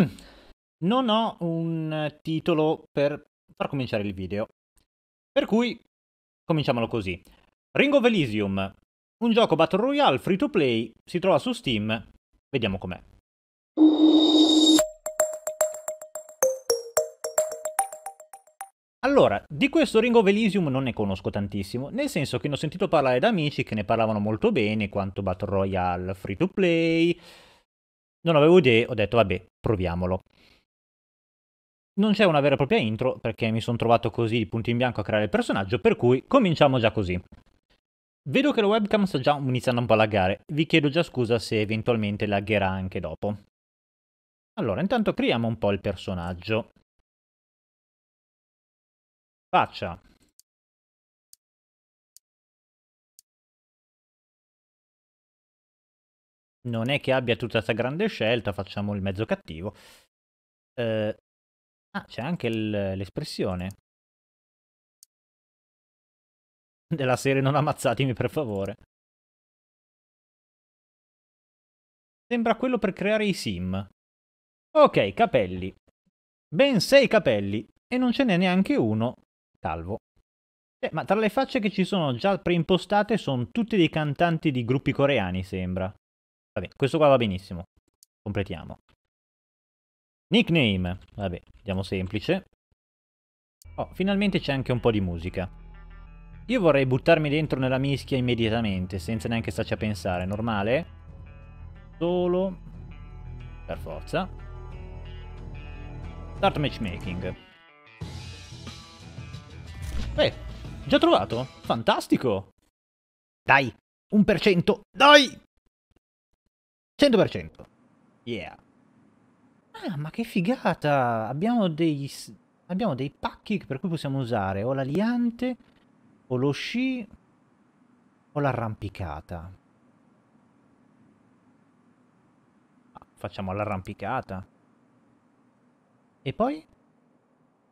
Mm. Non ho un titolo per far cominciare il video. Per cui, cominciamolo così. Ring of Elysium, un gioco Battle Royale free to play, si trova su Steam, vediamo com'è. Allora, di questo Ring of Elysium non ne conosco tantissimo, nel senso che ne ho sentito parlare da amici che ne parlavano molto bene, quanto Battle Royale free to play, non avevo idee, ho detto vabbè, proviamolo. Non c'è una vera e propria intro perché mi sono trovato così di punto in bianco a creare il personaggio, per cui cominciamo già così. Vedo che la webcam sta già iniziando un po' a laggare, vi chiedo già scusa se eventualmente lagherà anche dopo. Allora, intanto creiamo un po' il personaggio. Faccia non è che abbia tutta questa grande scelta, facciamo il mezzo cattivo. Eh, ah, c'è anche l'espressione. Della serie non ammazzatemi per favore. Sembra quello per creare i sim. Ok, capelli. Ben sei capelli e non ce n'è neanche uno calvo. Eh, ma tra le facce che ci sono già preimpostate sono tutti dei cantanti di gruppi coreani, sembra. Va bene, questo qua va benissimo. Completiamo. Nickname. Vabbè, andiamo semplice. Oh, finalmente c'è anche un po' di musica. Io vorrei buttarmi dentro nella mischia immediatamente, senza neanche starci a pensare. Normale? Solo... Per forza. Start matchmaking. Eh, già trovato? Fantastico! Dai, un per cento! Dai! 100%. Yeah. Ah, ma che figata! Abbiamo dei, abbiamo dei pacchi per cui possiamo usare o l'aliante, o lo sci, o l'arrampicata. Ah, facciamo l'arrampicata. E poi?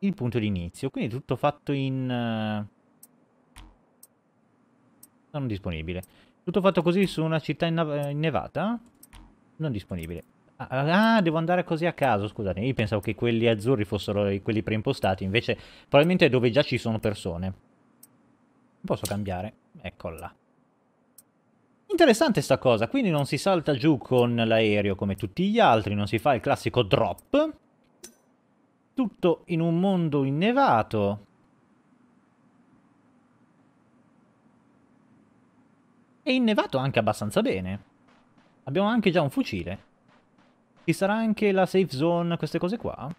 Il punto d'inizio. Quindi tutto fatto in... Eh, non disponibile. Tutto fatto così su una città innevata? Non disponibile. Ah, ah, ah, devo andare così a caso, scusate. Io pensavo che quelli azzurri fossero quelli preimpostati, invece probabilmente è dove già ci sono persone. Posso cambiare? Eccola. Interessante sta cosa, quindi non si salta giù con l'aereo come tutti gli altri, non si fa il classico drop. Tutto in un mondo innevato. E innevato anche abbastanza bene. Abbiamo anche già un fucile. Ci sarà anche la safe zone, queste cose qua?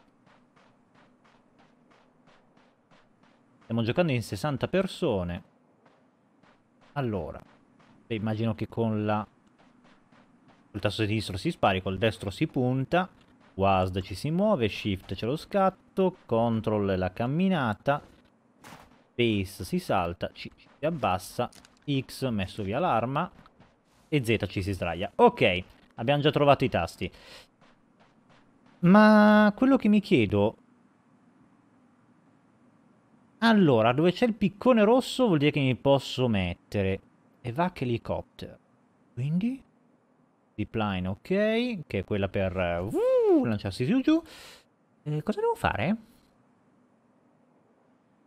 Stiamo giocando in 60 persone. Allora, immagino che con la... Col tasto sinistro si spari, col destro si punta, WASD ci si muove, Shift c'è lo scatto, Control la camminata, Base si salta, ci, ci abbassa, X messo via l'arma, e Z ci si sdraia. Ok, abbiamo già trovato i tasti. Ma quello che mi chiedo... Allora, dove c'è il piccone rosso vuol dire che mi posso mettere. E vac helicopter. Quindi? Zipline, ok, che è quella per eh, uh, lanciarsi giù giù. Eh, cosa devo fare?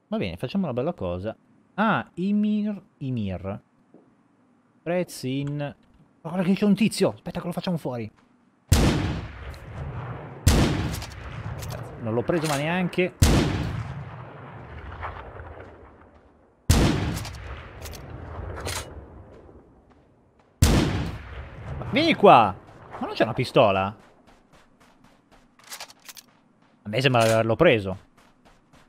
Va bene, facciamo una bella cosa. Ah, Imir, Imir. Prezzi in... Ma guarda che c'è un tizio! Aspetta che lo facciamo fuori. Non l'ho preso ma neanche. vieni qua! Ma non c'è una pistola? A me sembra di averlo preso.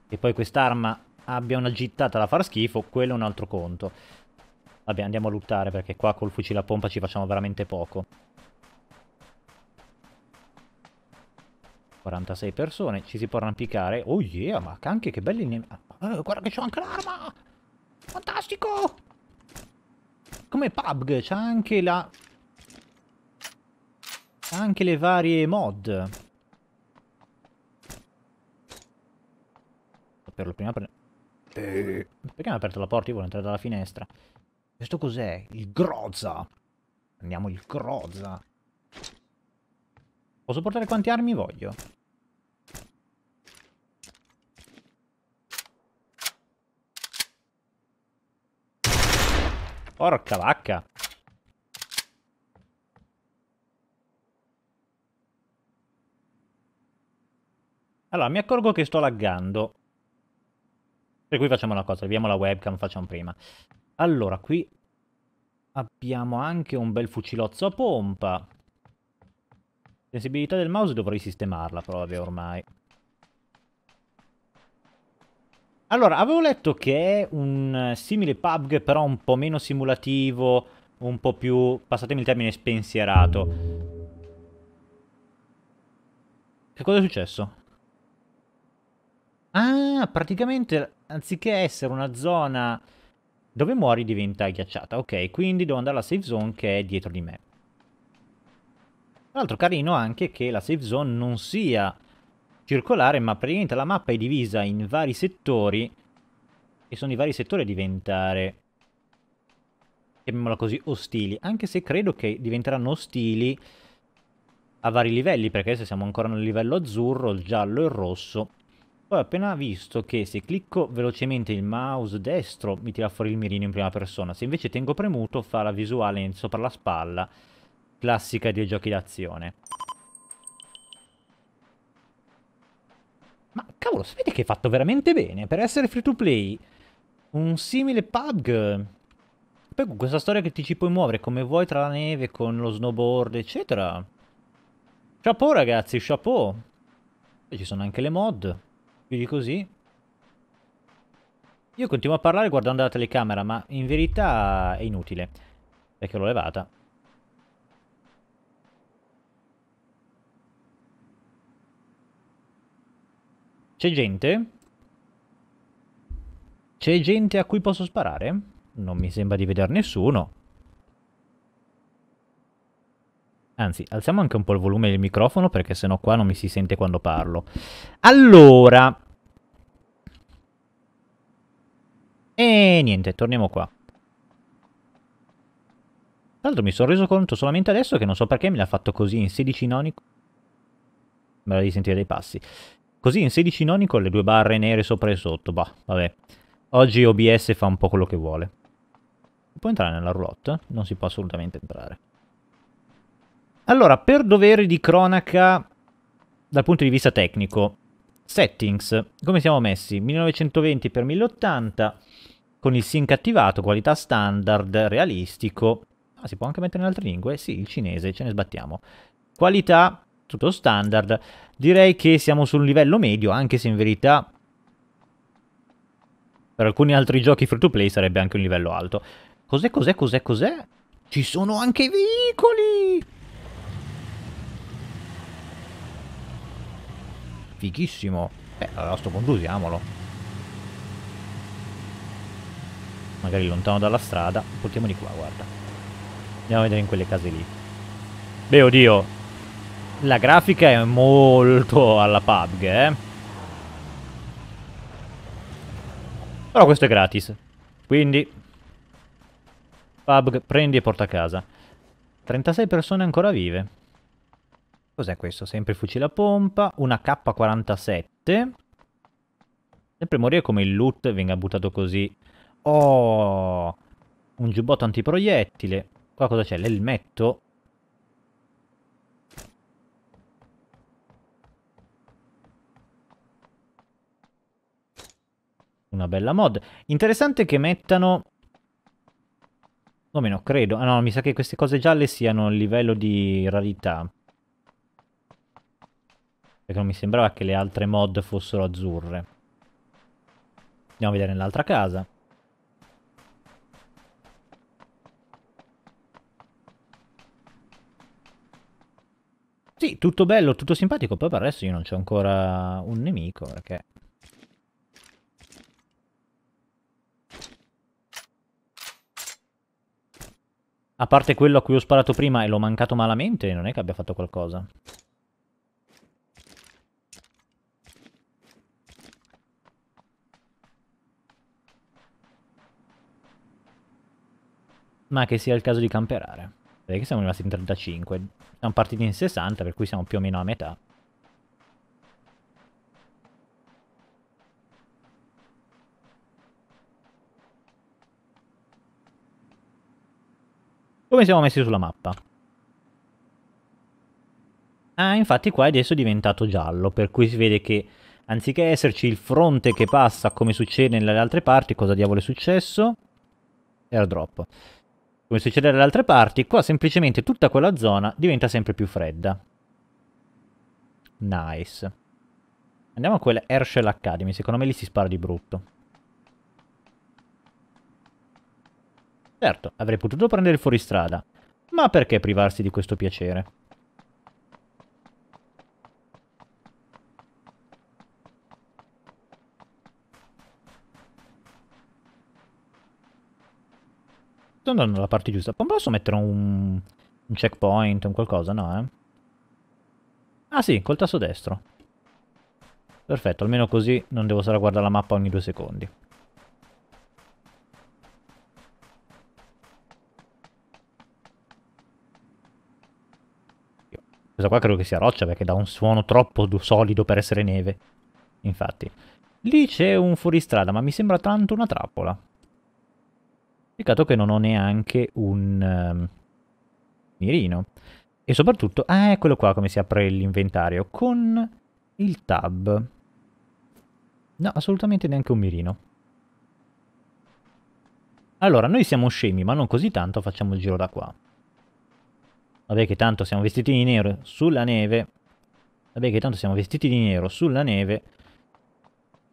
E poi quest'arma abbia una gittata da far schifo, quello è un altro conto. Vabbè, andiamo a lottare perché qua col fucile a pompa ci facciamo veramente poco. 46 persone, ci si può arrampicare. Oh yeah, ma anche che belli nemici. Ah, eh, guarda che c'ho anche l'arma! Fantastico! Come PUBG, c'ha anche la... C'ha anche le varie mod. Per lo prima... Eh. Perché mi ha aperto la porta? Io voglio entrare dalla finestra. Questo cos'è? Il Groza. Andiamo il Groza. Posso portare quante armi voglio? Porca vacca. Allora, mi accorgo che sto laggando. Per cui facciamo una cosa, leviamo la webcam, facciamo prima. Allora, qui abbiamo anche un bel fucilozzo a pompa. Sensibilità del mouse dovrei sistemarla, però ormai. Allora, avevo letto che è un eh, simile PUBG, però un po' meno simulativo, un po' più, passatemi il termine, spensierato. Che cosa è successo? Ah, praticamente, anziché essere una zona dove muori diventa ghiacciata. Ok, quindi devo andare alla safe zone che è dietro di me. Tra l'altro carino anche che la safe zone non sia circolare, ma praticamente la mappa è divisa in vari settori. E sono i vari settori a diventare, chiamiamola così, ostili. Anche se credo che diventeranno ostili a vari livelli, perché adesso siamo ancora nel livello azzurro, il giallo e il rosso. Ho appena visto che se clicco velocemente il mouse destro mi tira fuori il mirino in prima persona, se invece tengo premuto fa la visuale in sopra la spalla, classica dei giochi d'azione. Ma cavolo, sapete che è fatto veramente bene? Per essere free to play, un simile pug... Poi con questa storia che ti ci puoi muovere come vuoi tra la neve, con lo snowboard, eccetera. Chapeau ragazzi, chapeau. E ci sono anche le mod. Più di così. Io continuo a parlare guardando la telecamera, ma in verità è inutile. Perché l'ho levata. C'è gente? C'è gente a cui posso sparare? Non mi sembra di vedere nessuno. Anzi, alziamo anche un po' il volume del microfono perché sennò qua non mi si sente quando parlo. Allora... E niente, torniamo qua. Tra l'altro mi sono reso conto solamente adesso che non so perché me l'ha fatto così in 16 noni... Me la di sentire dei passi. Così in 16 noni con le due barre nere sopra e sotto. Bah, vabbè. Oggi OBS fa un po' quello che vuole. Si Può entrare nella roulotte? Non si può assolutamente entrare. Allora, per dovere di cronaca, dal punto di vista tecnico, settings, come siamo messi? 1920x1080, con il sync attivato, qualità standard, realistico. Ah, si può anche mettere in altre lingue? Sì, il cinese, ce ne sbattiamo. Qualità, tutto standard. Direi che siamo su un livello medio, anche se in verità per alcuni altri giochi free to play sarebbe anche un livello alto. Cos'è, cos'è, cos'è, cos'è? Ci sono anche i veicoli! Fichissimo. Beh, allora a questo punto usiamolo. Magari lontano dalla strada. Portiamo di qua, guarda. Andiamo a vedere in quelle case lì. Beh, oddio. La grafica è molto alla PUBG, eh. Però questo è gratis. Quindi... PUBG, prendi e porta a casa. 36 persone ancora vive. Cos'è questo? Sempre fucile a pompa, una K47. Sempre morire come il loot venga buttato così. Oh! Un giubbotto antiproiettile. Qua cosa c'è? L'elmetto. Una bella mod. Interessante che mettano... O meno, credo. Ah no, mi sa che queste cose gialle siano a livello di rarità. Perché non mi sembrava che le altre mod fossero azzurre. Andiamo a vedere nell'altra casa. Sì, tutto bello, tutto simpatico, poi per il resto io non c'ho ancora un nemico, perché... A parte quello a cui ho sparato prima e l'ho mancato malamente, non è che abbia fatto qualcosa. ma che sia il caso di camperare. Vedete che siamo rimasti in 35, siamo partiti in 60, per cui siamo più o meno a metà. Come siamo messi sulla mappa? Ah, infatti qua adesso è diventato giallo, per cui si vede che anziché esserci il fronte che passa come succede nelle altre parti, cosa diavolo è successo? Airdrop. Come succede dalle altre parti, qua semplicemente tutta quella zona diventa sempre più fredda. Nice. Andiamo a quella Herschel Academy, secondo me lì si spara di brutto. Certo, avrei potuto prendere il fuoristrada, ma perché privarsi di questo piacere? Sto esatto, andando nella parte giusta. posso mettere un, un checkpoint, un qualcosa, no, eh? Ah sì, col tasto destro. Perfetto, almeno così non devo stare a guardare la mappa ogni due secondi. Questa qua credo che sia roccia perché dà un suono troppo solido per essere neve. Infatti. Lì c'è un fuoristrada, ma mi sembra tanto una trappola. Peccato che non ho neanche un um, mirino. E soprattutto, ah, eccolo qua come si apre l'inventario, con il tab. No, assolutamente neanche un mirino. Allora, noi siamo scemi, ma non così tanto, facciamo il giro da qua. Vabbè che tanto siamo vestiti di nero sulla neve. Vabbè che tanto siamo vestiti di nero sulla neve.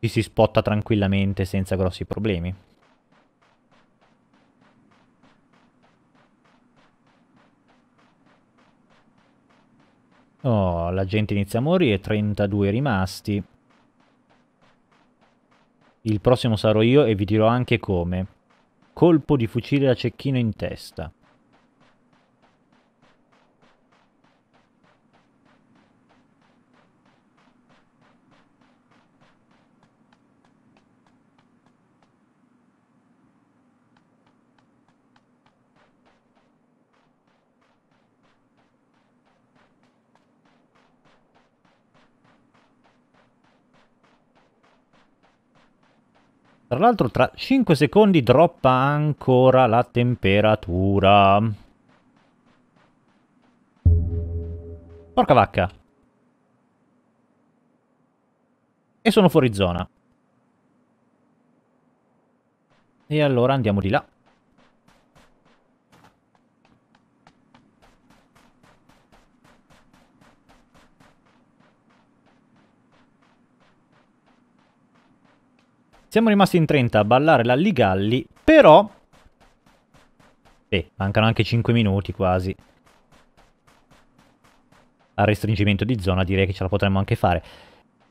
Ci si spotta tranquillamente senza grossi problemi. Oh, la gente inizia a morire, 32 rimasti. Il prossimo sarò io e vi dirò anche come. Colpo di fucile a cecchino in testa. Tra l'altro tra 5 secondi droppa ancora la temperatura. Porca vacca. E sono fuori zona. E allora andiamo di là. Siamo rimasti in 30 a ballare la Ligalli, però... Eh, mancano anche 5 minuti quasi. Al restringimento di zona direi che ce la potremmo anche fare.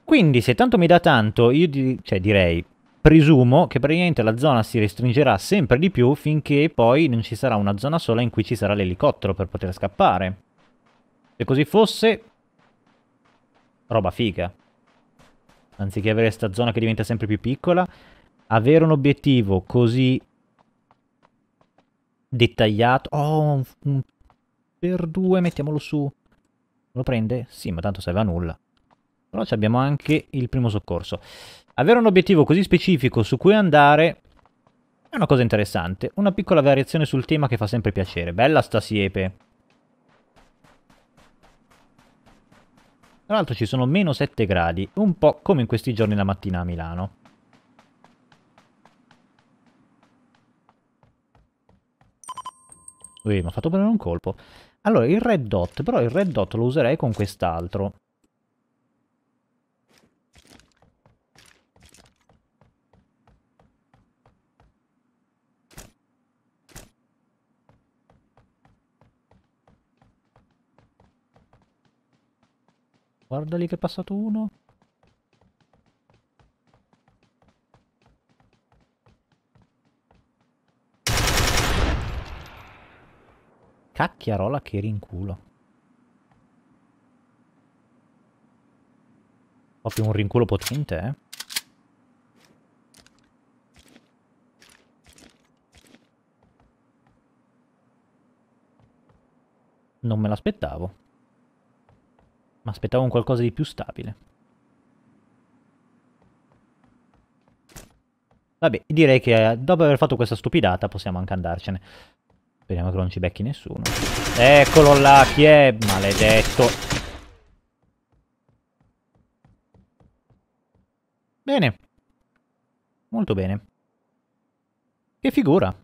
Quindi se tanto mi dà tanto, io di... cioè, direi, presumo che praticamente la zona si restringerà sempre di più finché poi non ci sarà una zona sola in cui ci sarà l'elicottero per poter scappare. Se così fosse, roba figa anziché avere questa zona che diventa sempre più piccola, avere un obiettivo così dettagliato... Oh, un per due, mettiamolo su. Lo prende? Sì, ma tanto serve a nulla. Però abbiamo anche il primo soccorso. Avere un obiettivo così specifico su cui andare è una cosa interessante. Una piccola variazione sul tema che fa sempre piacere. Bella sta siepe. Tra l'altro ci sono meno 7 gradi, un po' come in questi giorni la mattina a Milano. Ui, mi ha fatto prendere un colpo. Allora, il red dot, però il red dot lo userei con quest'altro. Guarda lì che è passato uno. Cacchiarola che rinculo. Proprio un rinculo potente, eh. Non me l'aspettavo. Ma aspettavo un qualcosa di più stabile. Vabbè, direi che eh, dopo aver fatto questa stupidata possiamo anche andarcene. Speriamo che non ci becchi nessuno. Eccolo là, chi è? Maledetto. Bene. Molto bene. Che figura.